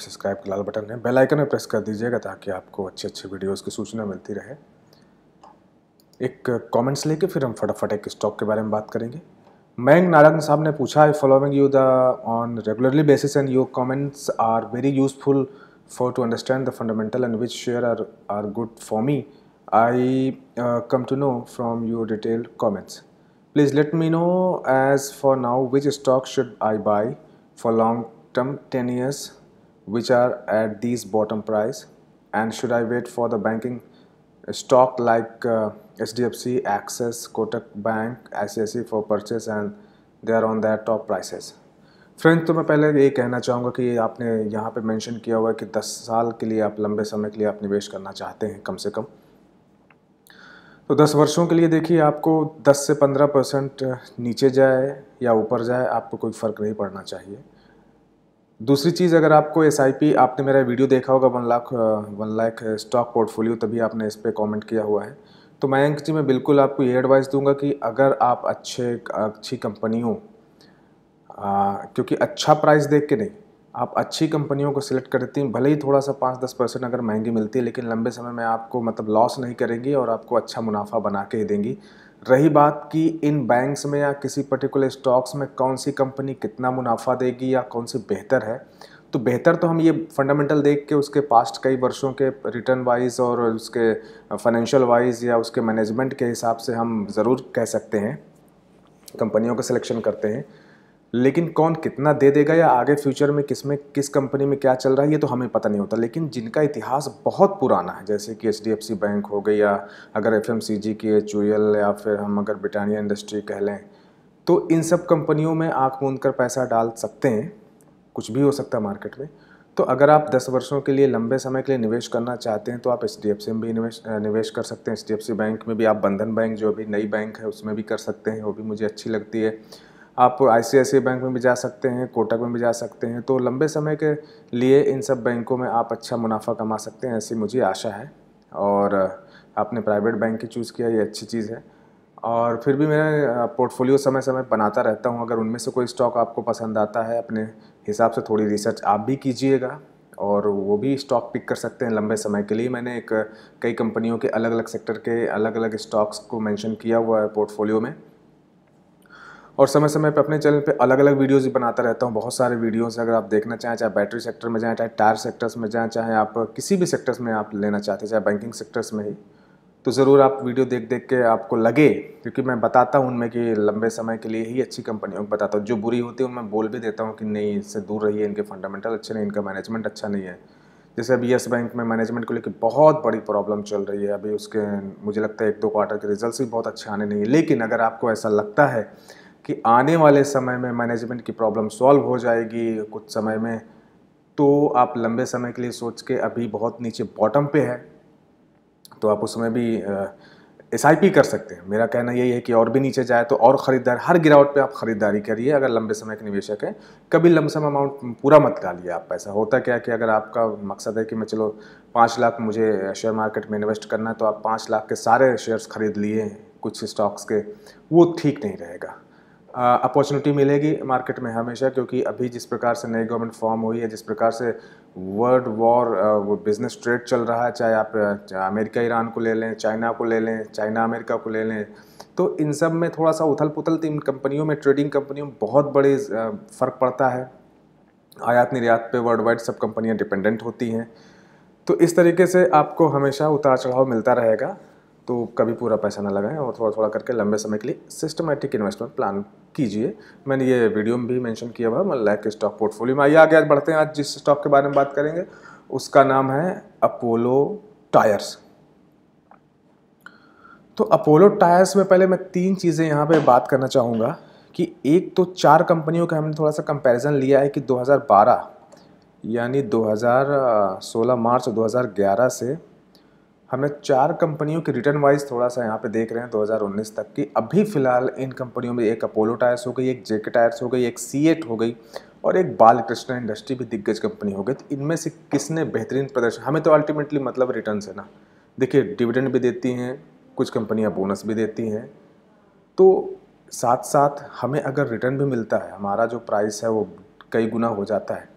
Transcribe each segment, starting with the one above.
Subscribe का लाल button है बेल आइकन में प्रेस कर दीजिएगा ताकि आपको अच्छे अच्छे वीडियोस की सूचना मिलती रहे एक कमेंट्स लेके फिर हम फटाफट एक स्टॉक के बारे में बात करेंगे मैंग नारायण साहब ने पूछा I following you the on regularly basis and your comments are very useful for to understand the fundamental and which share are are good for me I come to know from your detailed comments please let me know as for now which stock should I buy for long term ten years which are at these bottom price and should I wait for the banking stock like uh, HDFC, Access, Kotak Bank, ICICI for purchase and they are on their top prices. Friend तो मैं पहले ये कहना चाहूँगा कि आपने यहाँ पे मेंशन किया हुआ है कि 10 साल के लिए आप लंबे समय के लिए आप निवेश करना चाहते हैं कम से कम तो 10 वर्षों के लिए देखिए आपको 10 से 15 परसेंट नीचे जाए या ऊपर जाए आपको कोई फ़र्क नहीं पड़ना चाहिए दूसरी चीज़ अगर आपको एस आपने मेरा वीडियो देखा होगा one lakh one lakh stock portfolio तभी आपने इस पर कॉमेंट किया हुआ है तो मयंक जी मैं बिल्कुल आपको ये एडवाइस दूंगा कि अगर आप अच्छे अच्छी कंपनियों क्योंकि अच्छा प्राइस देख के नहीं आप अच्छी कंपनियों को सिलेक्ट करती हैं भले ही थोड़ा सा पाँच दस परसेंट अगर महंगी मिलती है लेकिन लंबे समय में आपको मतलब लॉस नहीं करेंगी और आपको अच्छा मुनाफा बना के ही देंगी रही बात कि इन बैंक्स में या किसी पर्टिकुलर स्टॉक्स में कौन सी कंपनी कितना मुनाफा देगी या कौन सी बेहतर है तो बेहतर तो हम ये फंडामेंटल देख के उसके पास्ट कई वर्षों के रिटर्न वाइज और उसके फाइनेंशियल वाइज या उसके मैनेजमेंट के हिसाब से हम ज़रूर कह सकते हैं कंपनियों का सिलेक्शन करते हैं लेकिन कौन कितना दे देगा या आगे फ्यूचर में किस में किस कंपनी में क्या चल रहा है ये तो हमें पता नहीं होता लेकिन जिनका इतिहास बहुत पुराना है जैसे कि एच बैंक हो गई या अगर एफ एम सी जी की एच या फिर हम अगर ब्रिटानिया इंडस्ट्री कह लें तो इन सब कंपनियों में आँख मूंद कर पैसा डाल सकते हैं कुछ भी हो सकता है मार्केट में तो अगर आप 10 वर्षों के लिए लंबे समय के लिए निवेश करना चाहते हैं तो आप एच डी में भी निवेश निवेश कर सकते हैं एच बैंक में भी आप बंधन बैंक जो अभी नई बैंक है उसमें भी कर सकते हैं वो भी मुझे अच्छी लगती है आप आई बैंक में भी जा सकते हैं कोटक में भी जा सकते हैं तो लंबे समय के लिए इन सब बैंकों में आप अच्छा मुनाफा कमा सकते हैं ऐसी मुझे आशा है और आपने प्राइवेट बैंक ही चूज़ किया ये अच्छी चीज़ है और फिर भी मैं पोर्टफोलियो समय समय बनाता रहता हूँ अगर उनमें से कोई स्टॉक आपको पसंद आता है अपने हिसाब से थोड़ी रिसर्च आप भी कीजिएगा और वो भी स्टॉक पिक कर सकते हैं लंबे समय के लिए मैंने एक कई कंपनियों के अलग अलग सेक्टर के अलग अलग स्टॉक्स को मेंशन किया हुआ है पोर्टफोलियो में और समय समय पर अपने चैनल पे अलग अलग वीडियोज भी बनाता रहता हूँ बहुत सारे वीडियोज़ अगर आप देखना चाहें चाहे बैटरी सेक्टर में जाएँ चाहे टायर सेक्टर्स में जाएँ चाहे आप किसी भी सेक्टर्स में आप लेना चाहते हैं चाहे बैंकिंग सेक्टर्स में ही तो ज़रूर आप वीडियो देख देख के आपको लगे क्योंकि मैं बताता हूँ उनमें कि लंबे समय के लिए ही अच्छी कंपनियों को बताता हूँ जो बुरी होती है उनमें बोल भी देता हूँ कि नहीं इससे दूर रहिए इनके फंडामेंटल अच्छे नहीं इनका मैनेजमेंट अच्छा नहीं है जैसे अभी येस बैंक में मैनेजमेंट को लेकर बहुत बड़ी प्रॉब्लम चल रही है अभी उसके मुझे लगता है एक दो क्वार्टर के रिजल्ट भी बहुत अच्छे आने नहीं है लेकिन अगर आपको ऐसा लगता है कि आने वाले समय में मैनेजमेंट की प्रॉब्लम सॉल्व हो जाएगी कुछ समय में तो आप लंबे समय के लिए सोच के अभी बहुत नीचे बॉटम पे है तो आप उसमें भी एस आई पी कर सकते हैं मेरा कहना यही है कि और भी नीचे जाए तो और ख़रीदार हर गिरावट पे आप ख़रीदारी करिए अगर लंबे समय के निवेशक हैं कभी लमसम अमाउंट पूरा मत डालिए आप पैसा होता क्या कि अगर आपका मकसद है कि मैं चलो पाँच लाख मुझे शेयर मार्केट में इन्वेस्ट करना है तो आप पाँच लाख के सारे शेयर्स खरीद लिए कुछ स्टॉक्स के वो ठीक नहीं रहेगा अपॉर्चुनिटी मिलेगी मार्केट में हमेशा क्योंकि अभी जिस प्रकार से नई गवर्नमेंट फॉर्म हुई है जिस प्रकार से वर्ल्ड वॉर वो बिजनेस ट्रेड चल रहा है चाहे आप चाहे अमेरिका ईरान को ले लें चाइना को ले लें चाइना अमेरिका को ले लें तो इन सब में थोड़ा सा उथल पुथल इन कंपनियों में ट्रेडिंग कंपनियों में बहुत बड़े फ़र्क पड़ता है आयात निर्यात पे वर्ल्ड वाइड सब कंपनियां डिपेंडेंट होती हैं तो इस तरीके से आपको हमेशा उतार चढ़ाव मिलता रहेगा तो कभी पूरा पैसा ना लगाएं और थोड़ा थोड़ा करके लंबे समय के लिए सिस्टमेटिक इन्वेस्टमेंट प्लान कीजिए मैंने ये वीडियो में भी मेंशन किया हुआ मैं लैक स्टॉक पोर्टफोलियो में आइए आगे आज बढ़ते हैं आज जिस स्टॉक के बारे में बात करेंगे उसका नाम है अपोलो टायर्स तो अपोलो टायर्स में पहले मैं तीन चीज़ें यहाँ पर बात करना चाहूँगा कि एक तो चार कंपनियों का हमने थोड़ा सा कंपेरिजन लिया है कि दो यानी 2016 मार्च 2011 से हमें चार कंपनियों के रिटर्न वाइज थोड़ा सा यहाँ पे देख रहे हैं 2019 तक की अभी फ़िलहाल इन कंपनियों में एक अपोलो टायर्स हो गई एक जेके टायर्स हो गई एक सी एट हो गई और एक बालकृष्णा इंडस्ट्री भी दिग्गज कंपनी हो गई तो इनमें से किसने बेहतरीन प्रदर्शन हमें तो अल्टीमेटली मतलब रिटर्न है ना देखिए डिविडेंड भी देती हैं कुछ कंपनियाँ बोनस भी देती हैं तो साथ साथ हमें अगर रिटर्न भी मिलता है हमारा जो प्राइस है वो कई गुना हो जाता है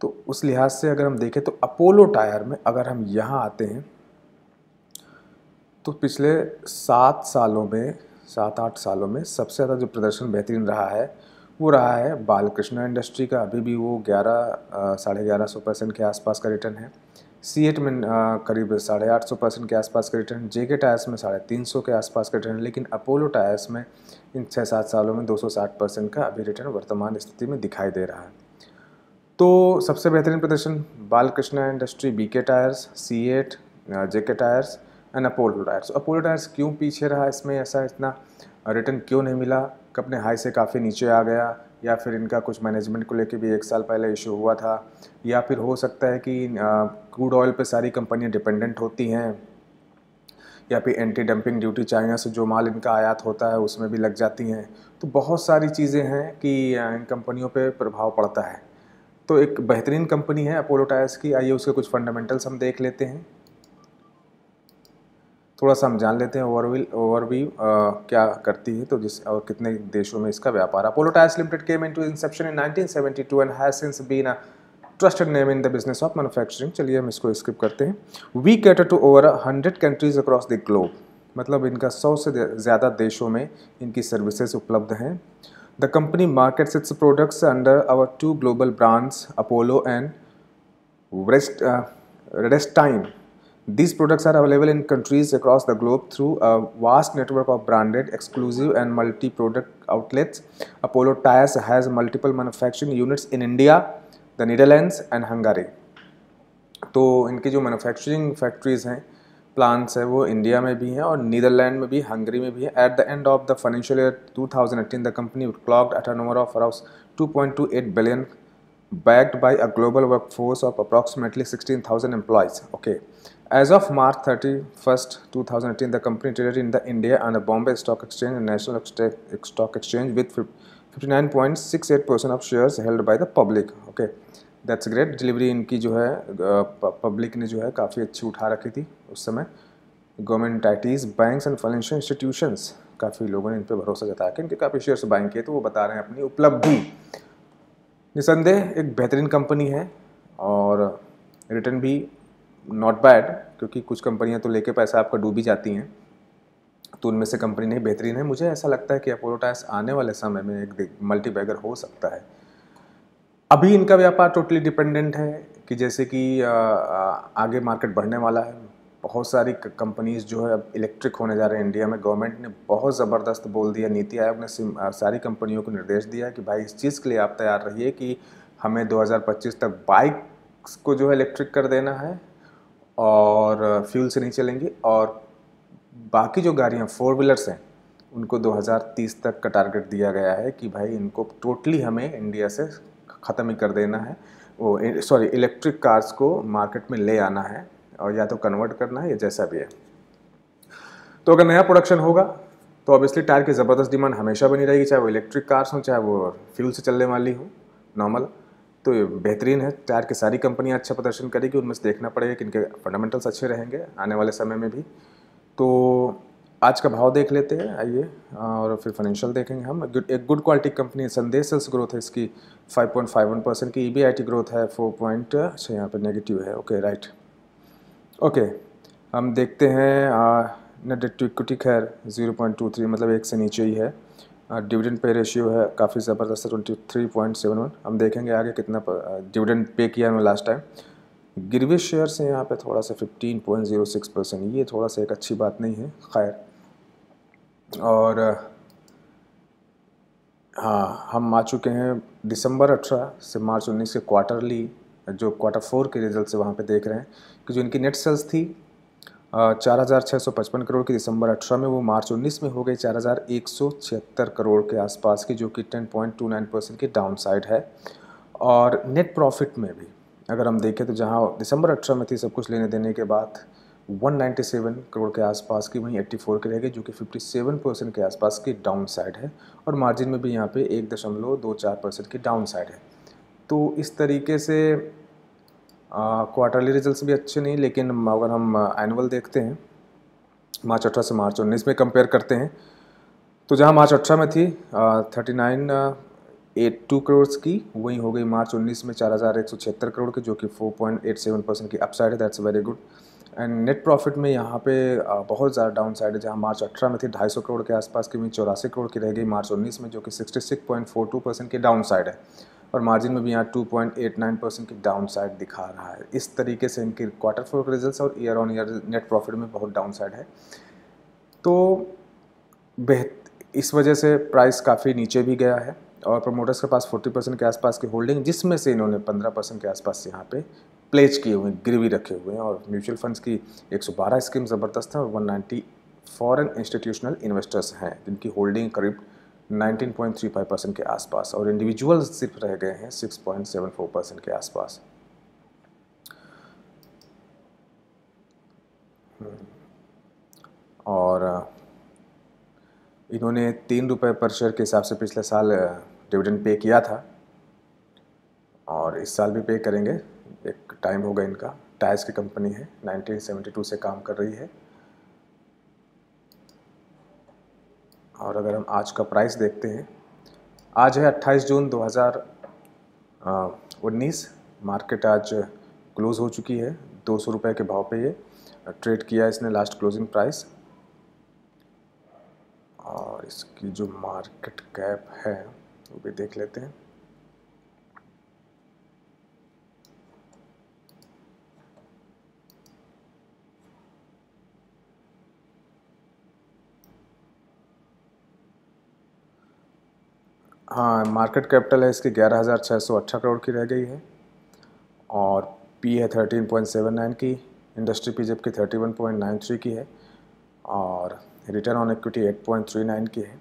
तो उस लिहाज से अगर हम देखें तो अपोलो टायर में अगर हम यहाँ आते हैं तो पिछले सात सालों में सात आठ सालों में सबसे ज़्यादा जो प्रदर्शन बेहतरीन रहा है वो रहा है बालकृष्णा इंडस्ट्री का अभी भी वो ग्यारह साढ़े ग्यारह सौ परसेंट के आसपास का रिटर्न है सी एट में आ, करीब साढ़े आठ सौ परसेंट के आसपास का रिटर्न जे के टायर्स में साढ़े तीन सौ के आसपास का रिटर्न लेकिन अपोलो टायर्स में इन छः सात सालों में दो सौ साठ परसेंट का अभी रिटर्न वर्तमान स्थिति में दिखाई दे रहा है तो सबसे बेहतरीन प्रदर्शन Balkrishna industry B K Tyres CEAT J K Tyres and Apollo Tyres Apollo Tyres क्यों पीछे रहा इसमें ऐसा इतना रिटर्न क्यों नहीं मिला कब अपने हाई से काफ़ी नीचे आ गया या फिर इनका कुछ मैनेजमेंट को लेके भी एक साल पहले इशू हुआ था या फिर हो सकता है कि क्रूड ऑयल पे सारी कंपनियां डिपेंडेंट होती हैं या फिर एंटी डंपिंग ड्यूटी चाइना से जो माल इनका आयात होता है उसमें भी लग जाती हैं तो बहुत सारी चीज़ें हैं कि इन कंपनियों पर प्रभाव पड़ता है तो एक बेहतरीन कंपनी है अपोलो टायर्स की आइए उसके कुछ फंडामेंटल्स हम देख लेते हैं थोड़ा सा हम जान लेते हैं ओवरविल ओवरव्यू क्या करती है तो जिस और कितने देशों में इसका व्यापार Apollo Tyres limited came into inception in 1972 and has since been a trusted name in the business of manufacturing चलिए हम इसको स्किप करते हैं we cater to over hundred countries across the globe मतलब इनका सौ से ज़्यादा देशों में इनकी सर्विसेज उपलब्ध हैं The company markets its products under our two global brands, Apollo and Rest, uh, Restine. These products are available in countries across the globe through a vast network of branded, exclusive and multi-product outlets. Apollo Tires has multiple manufacturing units in India, the Netherlands and Hungary. So, इनकी जो manufacturing factories हैं plants हैं वो India में भी हैं और Netherlands में भी हंगरी में भी है at the end of the financial year 2018 the company clocked at a number of around 2.28 billion backed by a global work force of approximately sixteen thousand employees okay as of March thirty first two thousand eighteen the company traded in the India and Bombay stock exchange and national stock exchange with fifty nine point six eight percent of shares held by the public okay that's great delivery इनकी जो है public ने जो है काफ़ी अच्छी उठा रखी थी उस समय government ITs banks and financial institutions काफ़ी लोगों ने इन पर भरोसा जताया कि इनके काफ़ी शेयर्स बैंक किए तो वो बता रहे हैं अपनी उपलब्धि निसंदेह एक बेहतरीन कंपनी है और रिटर्न भी नॉट बैड क्योंकि कुछ कंपनियां तो लेके पैसा आपका डूबी जाती हैं तो उनमें से कंपनी नहीं बेहतरीन है मुझे ऐसा लगता है कि अपोलो टायर्स आने वाले समय में एक मल्टी बैगर हो सकता है अभी इनका व्यापार टोटली डिपेंडेंट है कि जैसे कि आगे मार्केट बढ़ने वाला है बहुत सारी कंपनीज़ जो है अब इलेक्ट्रिक होने जा रहे हैं इंडिया में गवर्नमेंट ने बहुत ज़बरदस्त बोल दिया नीति आयोग ने सारी कंपनियों को निर्देश दिया कि भाई इस चीज़ के लिए आप तैयार रहिए कि हमें 2025 तक बाइक्स को जो है इलेक्ट्रिक कर देना है और फ्यूल से नहीं चलेंगी और बाकी जो गाड़ियाँ फोर व्हीलर्स हैं उनको 2030 तक का टारगेट दिया गया है कि भाई इनको टोटली हमें इंडिया से ख़त्म ही कर देना है वो सॉरी इलेक्ट्रिक कार्स को मार्केट में ले आना है और या तो कन्वर्ट करना है या जैसा भी है तो अगर नया प्रोडक्शन होगा तो ऑब्वियसली टायर की ज़बरदस्त डिमांड हमेशा बनी रहेगी चाहे वो इलेक्ट्रिक कार्स हों चाहे वो फ्यूल से चलने वाली हो नॉर्मल तो ये बेहतरीन है टायर की सारी कंपनियाँ अच्छा प्रदर्शन करेगी उनमें से देखना पड़ेगा कि इनके फंडामेंटल्स अच्छे रहेंगे आने वाले समय में भी तो आज का भाव देख लेते हैं आइए और फिर फाइनेंशियल देखेंगे हम एक गुड क्वालिटी कंपनी है संदेश सेल्स ग्रोथ है इसकी 5.51 परसेंट की ई बी ग्रोथ है फोर पॉइंट अच्छा यहाँ पर नेगेटिव है ओके राइट ओके हम देखते हैं नेट डेट टू इक्विटी खैर जीरो पॉइंट टू थ्री मतलब एक से नीचे ही है डिविडेंड पे रेशियो है काफ़ी ज़बरदस्त है twenty three point seven one हम देखेंगे आगे कितना डिविडेंड पे किया हमने लास्ट टाइम गिरवी शेयर से यहाँ पे थोड़ा सा fifteen point zero six percent ये थोड़ा सा एक अच्छी बात नहीं है खैर और हाँ हम आ चुके हैं दिसंबर अठारह से मार्च उन्नीस के क्वार्टरली जो क्वार्टर फोर के रिजल्ट से वहाँ पे देख रहे हैं कि जो इनकी नेट सेल्स थी चार हज़ार छः सौ पचपन करोड़ की दिसंबर अठारह में वो मार्च उन्नीस में हो गई चार हज़ार एक सौ छिहत्तर करोड़ के आसपास की जो कि ten point two nine percent की डाउन साइड है और नेट प्रॉफिट में भी अगर हम देखें तो जहाँ दिसंबर अठारह में थी सब कुछ लेने देने के बाद 197 करोड़ के आसपास की वहीं 84 की रह गई जो कि 57 परसेंट के आसपास की डाउन साइड है और मार्जिन में भी यहाँ पे एक दशमलव दो चार परसेंट की डाउन साइड है तो इस तरीके से क्वार्टरली रिजल्ट्स भी अच्छे नहीं लेकिन अगर हम एनुअल देखते हैं मार्च अठारह से मार्च उन्नीस में कंपेयर करते हैं तो जहाँ मार्च अठारह में थी thirty nine eight two crore की वहीं हो गई मार्च उन्नीस में चार हज़ार एक सौ छिहत्तर करोड़ की जो कि four point eight seven percent की अपसाइड है that's very good and net profit में यहाँ पे बहुत ज़्यादा डाउन साइड है जहाँ मार्च अठारह में थी ढाई सौ करोड़ के आसपास की वहीं चौरासी करोड़ की रह गई मार्च उन्नीस में जो कि sixty six point four two percent की डाउन साइड है और मार्जिन में भी यहाँ 2.89 परसेंट की डाउन साइड दिखा रहा है इस तरीके से इनके क्वार्टर फोर के रिजल्ट और year on year net profit में बहुत डाउन साइड है तो बेहत इस वजह से प्राइस काफ़ी नीचे भी गया है और प्रमोटर्स के पास 40 परसेंट के आसपास की होल्डिंग जिसमें से इन्होंने 15 परसेंट के आसपास यहाँ पे प्लेज किए हुए हैं गिरवी रखे हुए हैं और म्यूचुअल फंड्स की 112 स्कीम ज़बरदस्त हैं और 190 फॉरेन इंस्टीट्यूशनल इन्वेस्टर्स हैं जिनकी होल्डिंग करीब 19.35 परसेंट के आसपास और इंडिविजुअल सिर्फ रह गए हैं 6.74 परसेंट के आसपास हम्म। और इन्होंने तीन रुपये पर शेयर के हिसाब से पिछले साल डिविडेंड पे किया था और इस साल भी पे करेंगे एक टाइम होगा इनका टायर्स की कंपनी है 1972 से काम कर रही है और अगर हम आज का प्राइस देखते हैं आज है 28 जून 2019 मार्केट आज क्लोज़ हो चुकी है दो सौ रुपये के भाव पे ये ट्रेड किया इसने लास्ट क्लोजिंग प्राइस और इसकी जो मार्केट कैप है वो भी देख लेते हैं हाँ मार्केट कैपिटल है इसकी ग्यारह हज़ार छः सौ अच्छा करोड़ की रह गई है और पी है थर्टीन पॉइंट सेवन नाइन की इंडस्ट्री पी जबकि thirty one point nine three की है और return on equity eight point three nine की है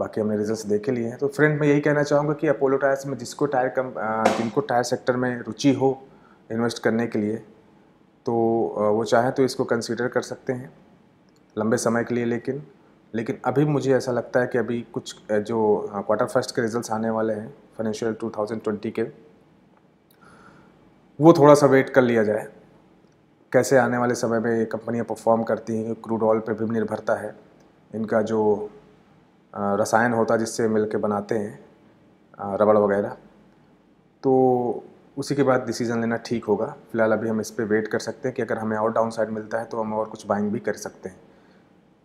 बाकी हमने रिजल्ट्स देख लिए हैं तो फ्रेंड मैं यही कहना चाहूँगा कि अपोलो टायर्स में जिसको टायर कम जिनको टायर सेक्टर में रुचि हो इन्वेस्ट करने के लिए तो वो चाहें तो इसको कंसिडर कर सकते हैं लंबे समय के लिए लेकिन लेकिन अभी मुझे ऐसा लगता है कि अभी कुछ जो क्वार्टर हाँ, फर्स्ट के रिजल्ट्स आने वाले हैं फाइनेंशियल 2020 के वो थोड़ा सा वेट कर लिया जाए कैसे आने वाले समय में कंपनियां परफॉर्म करती हैं क्रूड ऑयल पर भी निर्भरता है इनका जो रसायन होता है जिससे मिल के बनाते हैं रबड़ वगैरह तो उसी के बाद डिसीज़न लेना ठीक होगा फिलहाल अभी हम इस पर वेट कर सकते हैं कि अगर हमें और डाउन साइड मिलता है तो हम और कुछ बाइंग भी कर सकते हैं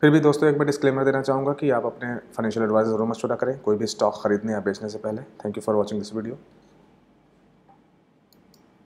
फिर भी दोस्तों एक मैं डिस्क्लेमर देना चाहूँगा कि आप अपने फाइनेंशियल एडवाइजर जरूर मशवरा करें कोई भी स्टॉक खरीदने या बेचने से पहले thank you for watching this video